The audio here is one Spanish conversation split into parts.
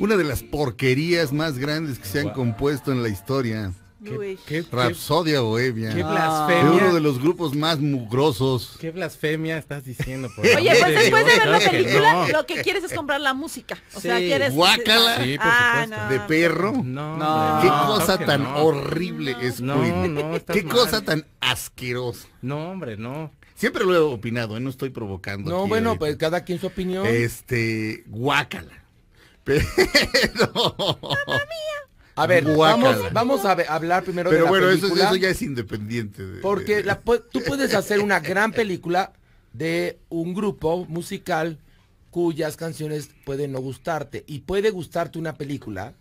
una de las porquerías más grandes que se han compuesto en la historia. ¿Qué, Rapsodia Bohemia. Qué ah. blasfemia. De uno de los grupos más mugrosos. Qué blasfemia estás diciendo. Oye, pues después de ver la película, lo que quieres es comprar la música. O sea, quieres. Guácala. Sí, ah, De perro. No. Qué cosa tan horrible es Qué cosa tan asquerosa. No, hombre, no. Siempre lo he opinado, ¿eh? no estoy provocando. No, bueno, pues cada quien su opinión. Este, guácala. Pero... A ver, vamos, a, hablar primero de Pero bueno, eso ya es independiente. porque tú puedes hacer una gran película de un grupo musical cuyas canciones pueden no gustarte. Y puede gustarte una película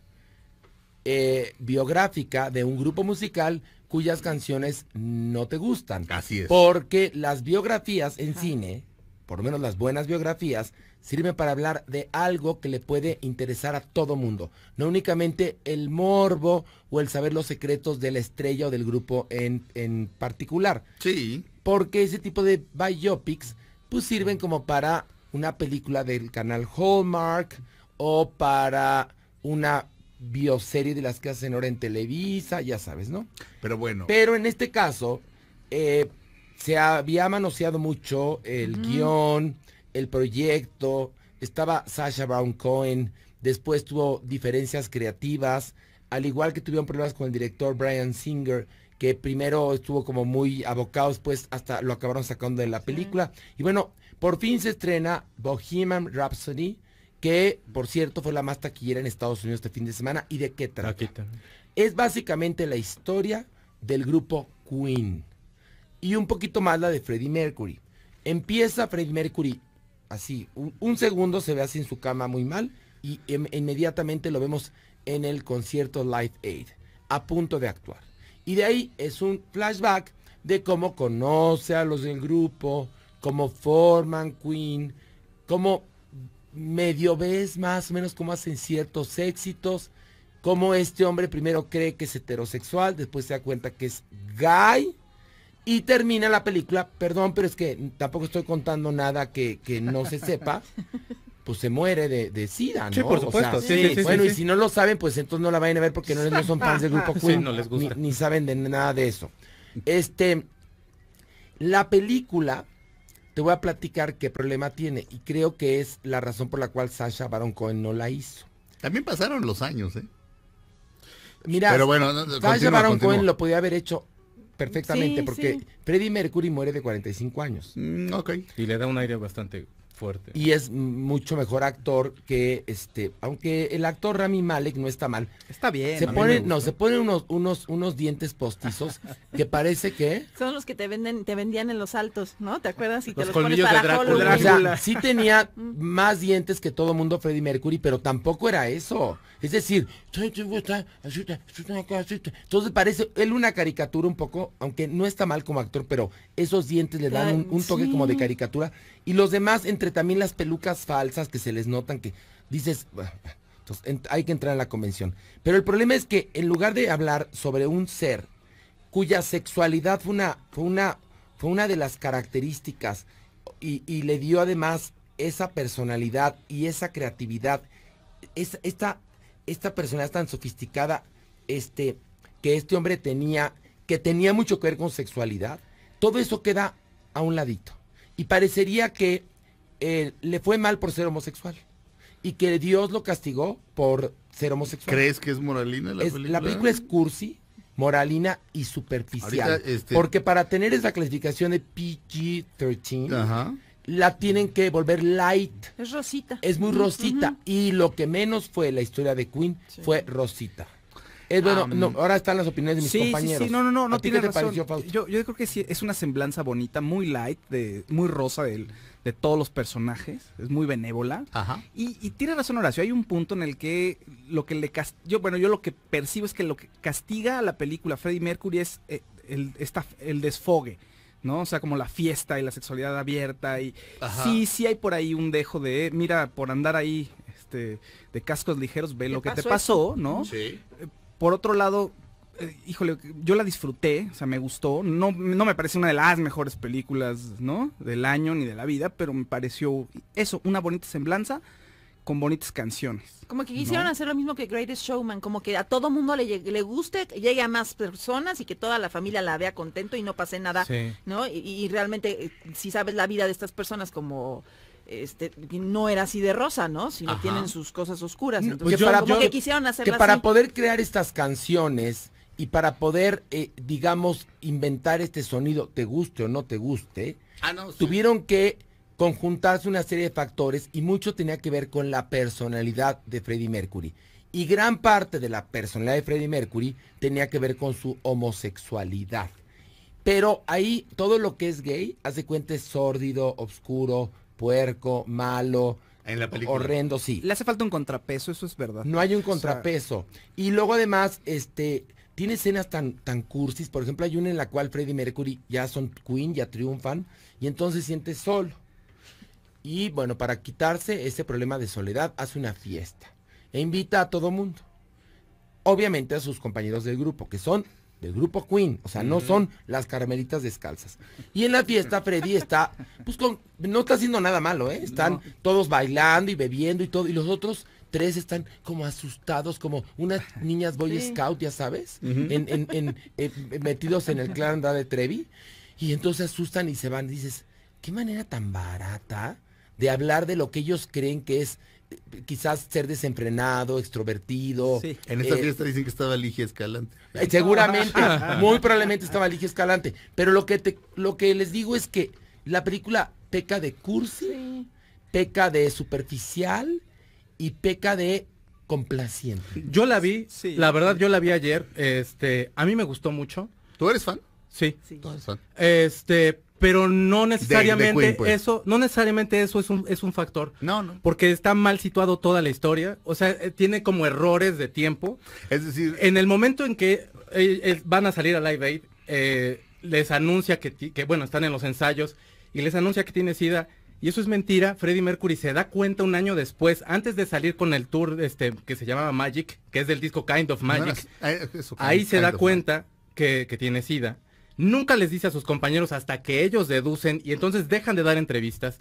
eh, biográfica de un grupo musical cuyas canciones no te gustan. Así es. Porque las biografías en cine, por lo menos las buenas biografías, sirve para hablar de algo que le puede interesar a todo mundo, no únicamente el morbo o el saber los secretos de la estrella o del grupo en, en particular. Sí. Porque ese tipo de biopics pues sirven como para una película del canal Hallmark o para una bioserie de las que hacen ahora en Televisa, ya sabes, ¿no? Pero bueno. Pero en este caso, eh, se había manoseado mucho el guión, el proyecto, estaba Sasha Brown Cohen, después tuvo diferencias creativas, al igual que tuvieron problemas con el director Brian Singer, que primero estuvo como muy abocado, después hasta lo acabaron sacando de la película. Y bueno, por fin se estrena Bohemian Rhapsody, que por cierto fue la más taquillera en Estados Unidos este fin de semana. ¿Y de qué trata? Es básicamente la historia del grupo Queen y un poquito más la de Freddie Mercury. Empieza Freddie Mercury así, un, segundo se ve así en su cama muy mal y em, inmediatamente lo vemos en el concierto Live Aid, a punto de actuar. Y de ahí es un flashback de cómo conoce a los del grupo, cómo forman Queen, cómo medio ves más o menos cómo hacen ciertos éxitos, cómo este hombre primero cree que es heterosexual, después se da cuenta que es gay y termina la película, perdón, pero es que tampoco estoy contando nada que, no se sepa, pues se muere de, SIDA, ¿no? Sí, por supuesto. bueno, y si no lo saben, pues entonces no la vayan a ver porque no, son fans del grupo Queen. No les gusta. Ni, saben de nada de eso. Este, la película, te voy a platicar qué problema tiene y creo que es la razón por la cual Sasha Baron Cohen no la hizo. También pasaron los años, ¿eh? Mira, Pero bueno, Sasha Baron Cohen lo podía haber hecho perfectamente, porque Freddy Freddie Mercury muere de 45 años. Mm, ok. Y le da un aire bastante y es mucho mejor actor que este, aunque el actor Rami Malek no está mal. Está bien. Se pone no, se pone unos, unos, unos dientes postizos que parece que. Son los que te venden, te vendían en los altos, ¿no? ¿Te acuerdas? Y los te los de Drácula. O sea, sí tenía más dientes que todo mundo Freddie Mercury, pero tampoco era eso. Es decir, entonces parece él una caricatura un poco, aunque no está mal como actor, pero esos dientes le dan un, toque como de caricatura y los demás, entre también las pelucas falsas que se les notan, que dices, hay que entrar en la convención. Pero el problema es que en lugar de hablar sobre un ser cuya sexualidad fue una, fue una, fue una de las características y, le dio además esa personalidad y esa creatividad, esta, esta personalidad tan sofisticada este, que este hombre tenía, que tenía mucho que ver con sexualidad, todo eso queda a un ladito. Y parecería que eh, le fue mal por ser homosexual y que Dios lo castigó por ser homosexual. ¿Crees que es moralina la película? La película es cursi, moralina y superficial. Este porque para tener esa clasificación de PG-13, la tienen que volver light. Es rosita. Es muy rosita. Y lo que menos fue la historia de Queen fue rosita. Eh, bueno, ahora están las opiniones de mis compañeros. Sí, sí, no, no, no, no tiene razón. Yo, creo que sí, es una semblanza bonita, muy light, de, muy rosa de todos los personajes, es muy benévola. Ajá. Y, tiene razón Horacio, hay un punto en el que lo que le cast yo bueno, yo lo que percibo es que lo que castiga a la película Freddy Mercury es eh, el, esta, el desfogue. ¿no? O sea, como la fiesta y la sexualidad abierta y sí, sí hay por ahí un dejo de, mira, por andar ahí este, de cascos ligeros, ve lo que te pasó, ¿no? Sí. Eh, por otro lado, eh, híjole, yo la disfruté, o sea, me gustó. No, no me parece una de las mejores películas, ¿no? Del año ni de la vida, pero me pareció eso, una bonita semblanza con bonitas canciones. Como que quisieron hacer lo mismo que Greatest Showman, como que a todo mundo le, le guste, llegue a más personas y que toda la familia la vea contento y no pase nada, ¿no? y realmente, eh, si sabes la vida de estas personas como este, no era así de rosa, ¿no? Sino tienen sus cosas oscuras. Entonces, pues para, que que para poder crear estas canciones y para poder, eh, digamos, inventar este sonido, te guste o no te guste, ah, tuvieron que conjuntarse una serie de factores y mucho tenía que ver con la personalidad de Freddie Mercury. Y gran parte de la personalidad de Freddie Mercury tenía que ver con su homosexualidad. Pero ahí todo lo que es gay, hace cuenta, es sórdido, oscuro, puerco, malo. Horrendo, sí. Le hace falta un contrapeso, eso es verdad. No hay un contrapeso. Y luego además, este, tiene escenas tan, tan cursis. Por ejemplo, hay una en la cual Freddy Mercury ya son queen, ya triunfan, y entonces siente solo. Y bueno, para quitarse ese problema de soledad, hace una fiesta. E invita a todo mundo. Obviamente a sus compañeros del grupo, que son del grupo Queen, o sea, no mm. son las carmelitas descalzas. Y en la fiesta Freddy está, pues no está haciendo nada malo, ¿eh? Están todos bailando y bebiendo y todo, y los otros tres están como asustados, como unas niñas Boy Scout, ya sabes, eh, metidos en el clan de Trevi, y entonces asustan y se van, dices, qué manera tan barata de hablar de lo que ellos creen que es quizás ser desenfrenado, extrovertido. En esta eh, fiesta dicen que estaba Ligia Escalante. Eh, seguramente, muy probablemente estaba Ligia Escalante. Pero lo que, te, lo que les digo es que la película peca de cursi, peca de superficial y peca de complaciente. Yo la vi, la verdad yo la vi ayer. Este, a mí me gustó mucho. ¿Tú eres fan? Sí. ¿Tú eres fan? Este, pero no necesariamente pues. eso, no necesariamente eso es un, es un factor. No, no. Porque está mal situado toda la historia, o sea, eh, tiene como errores de tiempo. Es decir, en el momento en que eh, eh, van a salir a Live Aid, les anuncia que, que, bueno, están en los ensayos y les anuncia que tiene SIDA. Y eso es mentira. Freddie Mercury se da cuenta un año después, antes de salir con el tour este, que se llamaba Magic, que es del disco Kind of Magic. ahí se da cuenta que, tiene SIDA nunca les dice a sus compañeros hasta que ellos deducen y entonces dejan de dar entrevistas.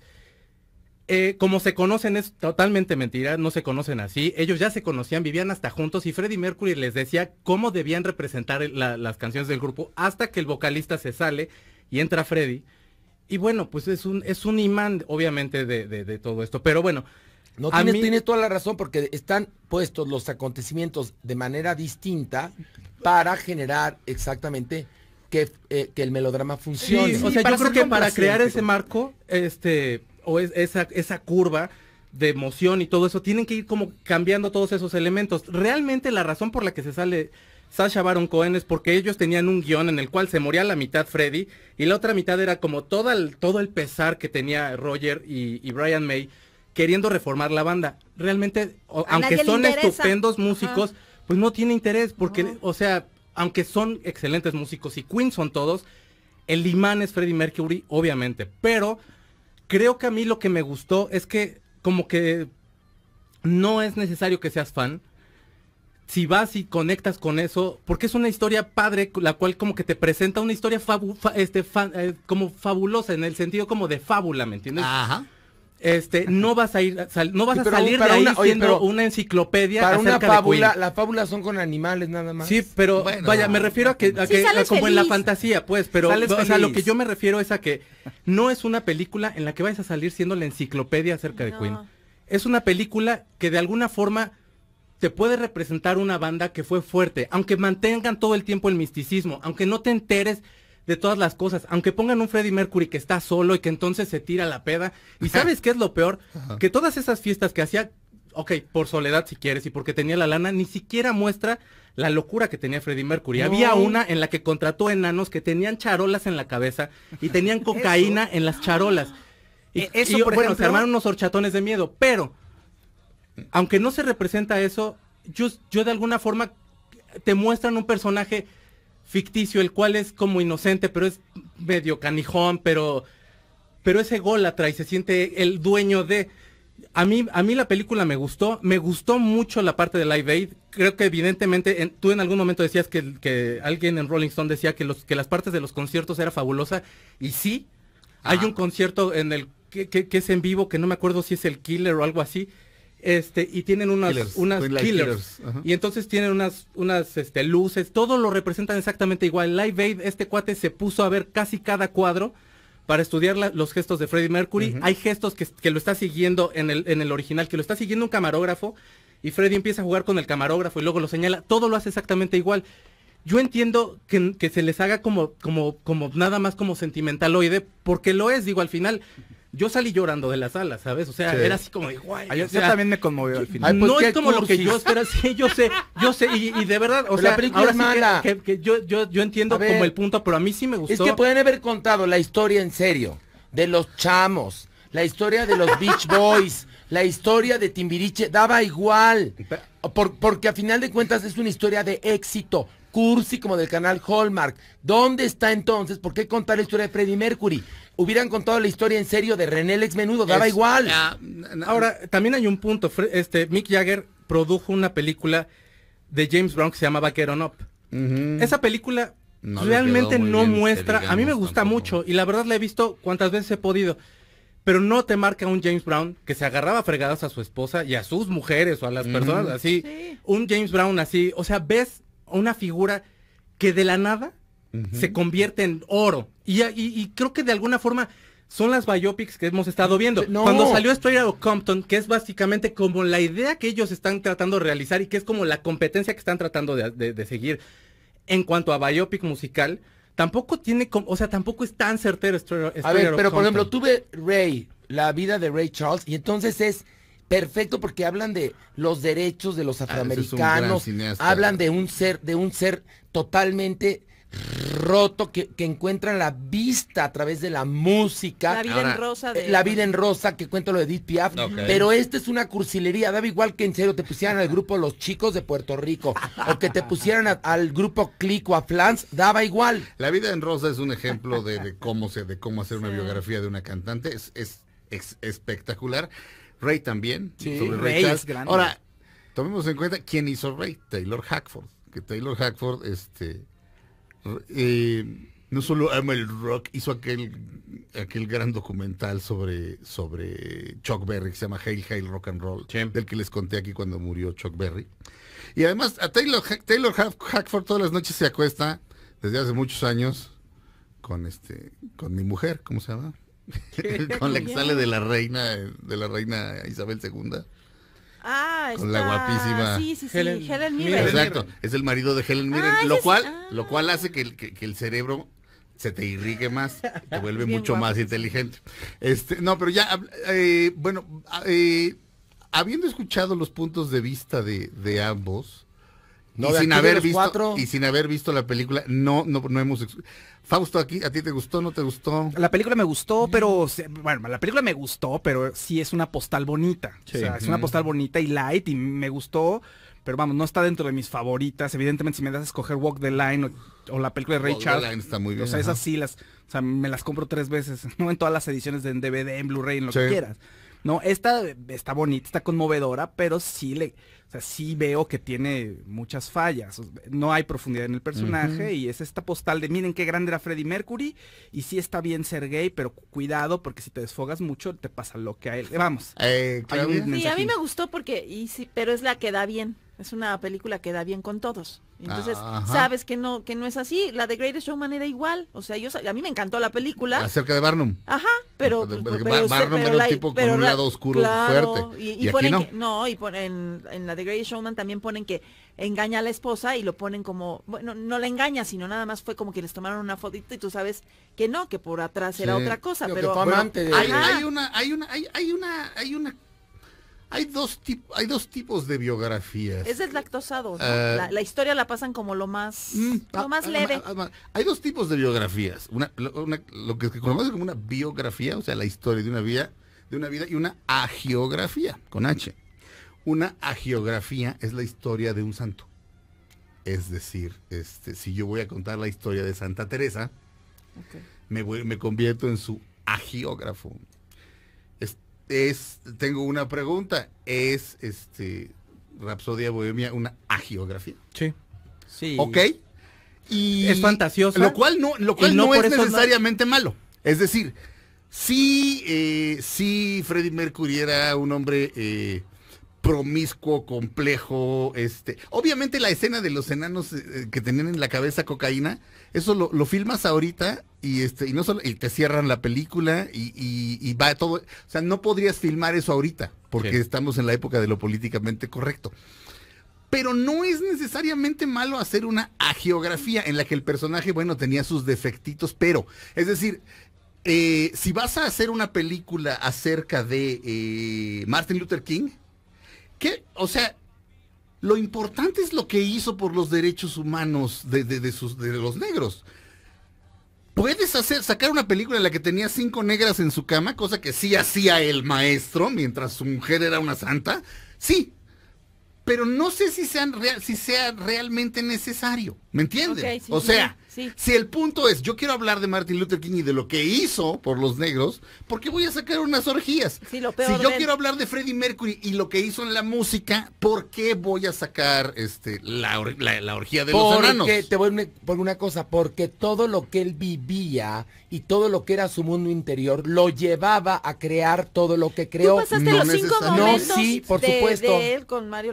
Eh, como se conocen es totalmente mentira, no se conocen así. Ellos ya se conocían, vivían hasta juntos y Freddie Mercury les decía cómo debían representar las canciones del grupo hasta que el vocalista se sale y entra Freddie. Y bueno, pues es un, es un imán, obviamente, de, todo esto. Pero bueno. No tienes toda la razón porque están puestos los acontecimientos de manera distinta para generar exactamente eh, que, el melodrama funcione. o sea, yo creo que para crear ese marco, este, o esa, esa curva, de emoción y todo eso, tienen que ir como cambiando todos esos elementos. Realmente la razón por la que se sale Sasha Baron Cohen es porque ellos tenían un guión en el cual se moría la mitad Freddy y la otra mitad era como todo el, todo el pesar que tenía Roger y, Brian May queriendo reformar la banda. Realmente, aunque son estupendos músicos, pues no tiene interés porque, o sea, aunque son excelentes músicos y Queen son todos, el imán es Freddie Mercury, obviamente. Pero creo que a mí lo que me gustó es que como que no es necesario que seas fan. Si vas y conectas con eso, porque es una historia padre, la cual como que te presenta una historia este, eh, como fabulosa, en el sentido como de fábula, ¿me entiendes? Ajá este, no vas a ir, no vas a salir de ahí una, una enciclopedia. Para una fábula, las fábulas son con animales nada más. Sí, pero vaya, me refiero a que, como en la fantasía, pues, pero o sea, lo que yo me refiero es a que no es una película en la que vayas a salir siendo la enciclopedia acerca de Queen. Es una película que de alguna forma te puede representar una banda que fue fuerte, aunque mantengan todo el tiempo el misticismo, aunque no te enteres de todas las cosas. Aunque pongan un Freddie Mercury que está solo y que entonces se tira la peda. ¿Y sabes qué es lo peor? Que todas esas fiestas que hacía, ok, por soledad si quieres y porque tenía la lana, ni siquiera muestra la locura que tenía Freddie Mercury. Había una en la que contrató enanos que tenían charolas en la cabeza y tenían cocaína en las charolas. E-, y, eso, bueno, se armaron unos horchatones de miedo, pero aunque no se representa eso, yo, yo de alguna forma te muestran un personaje ficticio, el cual es como inocente, pero es medio canijón, pero, pero gol y se siente el dueño de... A mí, a mí la película me gustó, me gustó mucho la parte de Live Aid. Creo que evidentemente tú en algún momento decías que, alguien en Rolling Stone decía que, los, que las partes de los conciertos era fabulosa y sí, hay un concierto en el que es en vivo, que no me acuerdo si es el Killer o algo así, este, y tienen unas killers, Y entonces tienen unas, unas este, luces, todo lo representan exactamente igual. Live Aid, este cuate se puso a ver casi cada cuadro para estudiar los gestos de Freddie Mercury. Hay gestos que, que, lo está siguiendo en el, en el original, que lo está siguiendo un camarógrafo, y Freddie empieza a jugar con el camarógrafo y luego lo señala. Todo lo hace exactamente igual. Yo entiendo que, que se les haga como, como, como nada más como sentimentaloide, porque lo es, digo, al final yo salí llorando de la sala, ¿sabes? O sea, era así como de guay. yo, también me conmovió al final. Pues, no es como lo que yo esperaba, sí, yo sé, yo sé, y, de verdad, o sea, la película es mala. que, yo, yo, entiendo como el punto, pero a mí sí me gustó. Es que pueden haber contado la historia en serio, de los chamos, la historia de los Beach Boys, la historia de Timbiriche, daba igual. Por, porque a final de cuentas es una historia de éxito cursi como del canal Hallmark. ¿Dónde está entonces? ¿Por qué contar la historia de Freddie Mercury? Hubieran contado la historia en serio de René Lex Menudo, daba igual. Ah, Ahora, también hay un punto. Este, Mick Jagger produjo una película de James Brown que se llamaba Get On Up. Esa película realmente no muestra. a mí me gusta mucho y la verdad la he visto cuantas veces he podido. Pero no te marca un James Brown que se agarraba fregadas a su esposa y a sus mujeres o a las personas así. Un James Brown así. O sea, ves una figura que de la nada se convierte en oro. Y, creo que de alguna forma son las biopics que hemos estado viendo. Cuando salió Strayer o Compton, que es básicamente como la idea que ellos están tratando de realizar y que es como la competencia que están tratando de, seguir. En cuanto a biopic musical, tampoco tiene, o sea, tampoco es tan certero A ver, pero por ejemplo, tuve Ray, la vida de Ray Charles, y entonces es perfecto porque hablan de los derechos de los ah, afroamericanos, hablan de un ser, de un ser totalmente roto que, que, encuentran la vista a través de la música. La vida en rosa. Eh, la vida en rosa, que cuento lo de Edith Piaf. Pero esta es una cursilería. Daba igual que en serio te pusieran al grupo Los Chicos de Puerto Rico o que te pusieran al grupo Click o a Flans. Daba igual. La vida en rosa es un ejemplo de, cómo, se, de cómo hacer una biografía de una cantante. es espectacular. Ray también. Sí, Ray es grande. Ahora, tomemos en cuenta quién hizo Ray, Taylor Hackford. Que Taylor Hackford, este, eh, no solo ama el rock, hizo aquel, aquel gran documental sobre, sobre Chuck Berry, que se llama Hail Hail Rock and Roll, del que les conté aquí cuando murió Chuck Berry. Y además, a Taylor, Taylor Hackford todas las noches se acuesta, desde hace muchos años, con este, con mi mujer, ¿cómo se llama? con la que sale de la reina, de la reina Isabel II. Ah, con la guapísima Helen, Mirren. Exacto, es el marido de Helen Mirren, ah, lo cual, ah. lo cual hace que, el cerebro se te irrigue más, te vuelve mucho más inteligente. Este, no, pero ya, eh, bueno, ah, eh, habiendo escuchado los puntos de vista de ambos, y sin haber visto y sin haber visto la película, no no no hemos Fausto aquí, ¿a ti te gustó? ¿No te gustó? La película me gustó, mm. pero bueno, la película me gustó, pero sí es una postal bonita. O sea, es una postal bonita y light y me gustó, pero vamos, no está dentro de mis favoritas. Evidentemente, si me das a escoger Walk the Line o, la película de Ray Walk Charles, the Line está muy bien. O sea, esas sí las, o sea, me las compro tres veces, no en todas las ediciones de en DVD, en Blu-ray, en lo que quieras. No, esta está bonita, está conmovedora, pero sí le, o sea, sí veo que tiene muchas fallas. No hay profundidad en el personaje y es esta postal de miren qué grande era Freddie Mercury y sí está bien ser gay, pero cuidado porque si te desfogas mucho te pasa lo que a él. Vamos. Eh, sí, a mí me gustó porque y sí, pero es la que da bien. Es una película que da bien con todos. Entonces, sabes que no que no es así. La de Greatest Showman era igual. O sea, yo a mí me encantó la película. Acerca de Barnum. Ajá, pero... Pues, Barnum era un tipo con un lado oscuro fuerte. Y, no. y ponen, en la de Greatest Showman también ponen que engaña a la esposa y lo ponen como... Bueno, no la engaña, sino nada más fue como que les tomaron una fotito y tú sabes que no, que por atrás era otra cosa. pero... hay, una... Hay una, hay una, hay una hay dos, tipos, hay dos tipos de biografías. Es lactosado, ¿no? Eh, la, historia la pasan como lo más, mm, más ah, ah, leve. Ah, hay dos tipos de biografías. Una, lo que conoce como una biografía, o sea, la historia de una vida, de una vida y una agiografía, con H. Una agiografía es la historia de un santo. Es decir, este, si yo voy a contar la historia de Santa Teresa, me, me convierto en su agiógrafo es, tengo una pregunta. ¿Es este Rapsodia Bohemia una agiografía? Sí. Sí. ¿Ok? Y es fantasioso. Lo cual no, lo cual no, es necesariamente malo. Es decir, si, eh, si Freddie Mercury era un hombre eh, promiscuo, complejo, este, obviamente la escena de los enanos eh, eh, que tenían en la cabeza cocaína, eso lo, filmas ahorita y este, y no solo, y te cierran la película y, y, va todo, o sea, no podrías filmar eso ahorita, porque estamos en la época de lo políticamente correcto. Pero no es necesariamente malo hacer una agiografía en la que el personaje, bueno, tenía sus defectitos, pero, es decir, eh, si vas a hacer una película acerca de Martin Luther King, o sea, lo importante es lo que hizo por los derechos humanos de, sus, de los negros. Puedes hacer, sacar una película en la que tenía cinco negras en su cama, cosa que sí hacía el maestro mientras su mujer era una santa. Sí, pero no sé si, sean si sea realmente necesario. ¿Me entiendes? o sea, si el punto es, yo quiero hablar de Martin Luther King y de lo que hizo por los negros, ¿por qué voy a sacar unas orgías? si yo quiero hablar de Freddie Mercury y lo que hizo en la música, ¿por qué voy a sacar este la, orgía de los porque, Te voy por una cosa, porque todo lo que él vivía y todo lo que era su mundo interior lo llevaba a crear todo lo que creó. ¿Tú pasaste los cinco momentos no, por supuesto. él con Mario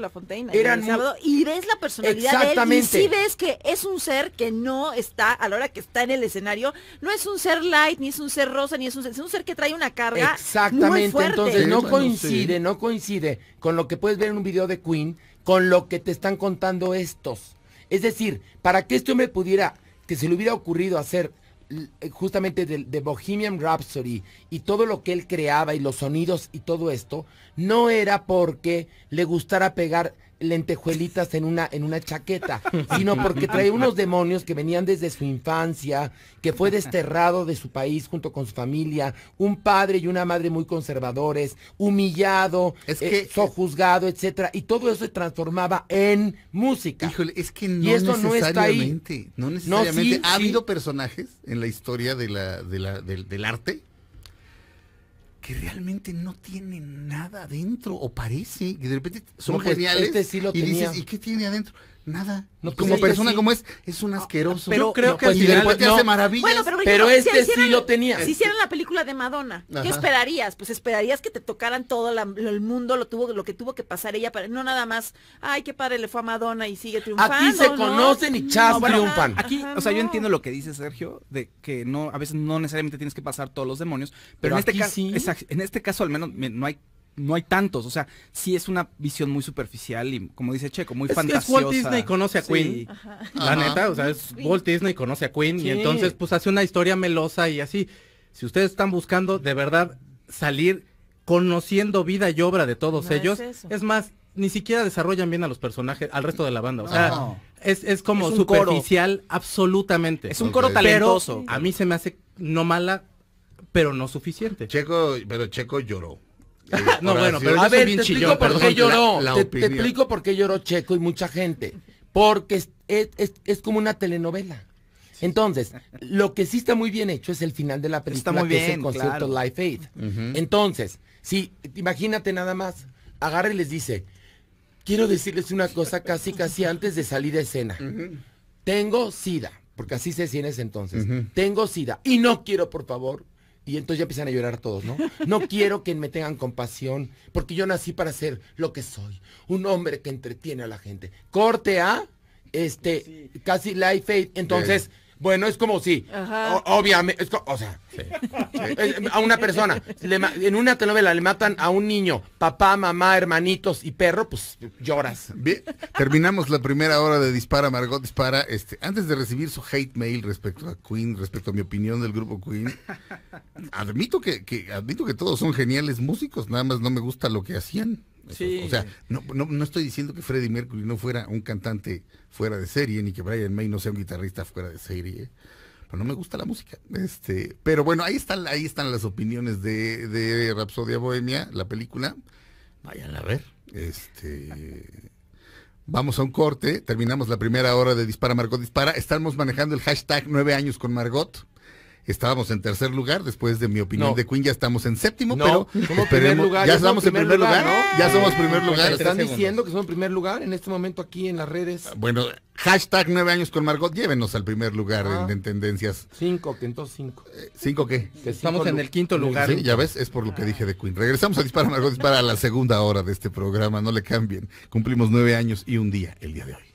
y ves la personalidad de él y sí ves que es un ser que no está, a la hora que está en el escenario, no es un ser light, ni es un ser rosa, ni es un ser, un ser que trae una carga. Exactamente, muy fuerte. entonces no coincide, no coincide con lo que puedes ver en un video de Queen, con lo que te están contando estos. Es decir, para que este hombre pudiera, que se le hubiera ocurrido hacer eh, justamente de, Bohemian Rhapsody y todo lo que él creaba y los sonidos y todo esto, no era porque le gustara pegar lentejuelitas en una, en una chaqueta, sino porque trae unos demonios que venían desde su infancia, que fue desterrado de su país junto con su familia, un padre y una madre muy conservadores, humillado, es eh, sojuzgado, etcétera, y todo eso se transformaba en música. Híjole, es que no necesariamente... no necesariamente. ha habido personajes en la historia de la, del, del arte que realmente no tiene nada adentro, o parece, que de repente son pues, geniales este y dices, ¿y qué tiene adentro? Nada. No, pues como persona, como es, es un asqueroso. Pero creo que pues, pero, este sí lo tenía. Si hicieran la película de Madonna, ¿qué esperarías? Pues esperarías que te tocaran todo el mundo, lo tuvo, lo que tuvo que pasar ella para, no nada más, ay, qué padre le fue a Madonna y sigue triunfando. Aquí se conocen y chas triunfan. Aquí, o sea, yo entiendo lo que dice Sergio, de que no, a veces no necesariamente tienes que pasar todos los demonios, pero, en este caso, en este caso al menos no hay no hay tantos. O sea, sí es una visión muy superficial y, como dice Checo, muy es, fantasiosa. Es Walt Disney conoce a Queen. La neta, o sea, es Walt Disney conoce a Queen y entonces pues hace una historia melosa y así. Si ustedes están buscando de verdad salir conociendo vida y obra de todos ellos, es, más, ni siquiera desarrollan bien a los personajes, al resto de la banda. O sea, es, como superficial absolutamente. Es un coro talentoso. a mí se me hace no mala, pero no suficiente. Checo, pero Checo lloró. no, bueno, pero a te explico por qué lloró. te, explico por Checo y mucha gente. Porque es, como una telenovela. Entonces, lo que sí está muy bien hecho es el final de la película, que es el concepto Life Aid. Entonces, si, imagínate nada más, agarre y les dice, quiero decirles una cosa casi, casi antes de salir de escena. Tengo SIDA, porque así se decía ese entonces. Tengo SIDA y no quiero, por favor, y entonces ya empiezan a llorar todos, ¿no? No quiero que me tengan compasión, porque yo nací para ser lo que soy, un hombre que entretiene a la gente. Corte a este casi life Entonces, bueno, es como si, obviamente, o sea, eh, eh, a una persona, en una telenovela le matan a un niño, papá, mamá, hermanitos y perro, pues lloras. Bien. Terminamos la primera hora de Dispara, Margot Dispara. Este, antes de recibir su hate mail respecto a Queen, respecto a mi opinión del grupo Queen, admito admito que todos son geniales músicos, nada más no me gusta lo que hacían. O sea, no, estoy diciendo que Freddie Mercury no fuera un cantante fuera de serie, ni que Brian May no sea un guitarrista fuera de serie. Pero no me gusta la música. Este, pero bueno, ahí están, ahí están las opiniones de, de Rapsodia Bohemia, la película. Vayan a ver. Este. Vamos a un corte, terminamos la primera hora de Dispara Margot Dispara. Estamos manejando el hashtag nueve años con Margot estábamos en tercer lugar, después de mi opinión de Queen ya estamos en séptimo, pero primer lugar, ya, estamos en primer lugar, ya somos primer lugar. Están diciendo que somos en primer lugar en este momento aquí en las redes. Ah, bueno, hashtag nueve años con Margot, llévenos al primer lugar en, ah. tendencias. Cinco, que entonces cinco. Eh, ¿Cinco qué? estamos en el quinto lugar. Sí, ya ves, es por lo que dije de Queen. Regresamos a Dispara Margot Dispara a la segunda hora de este programa, no le cambien. Cumplimos nueve años y un día el día de hoy.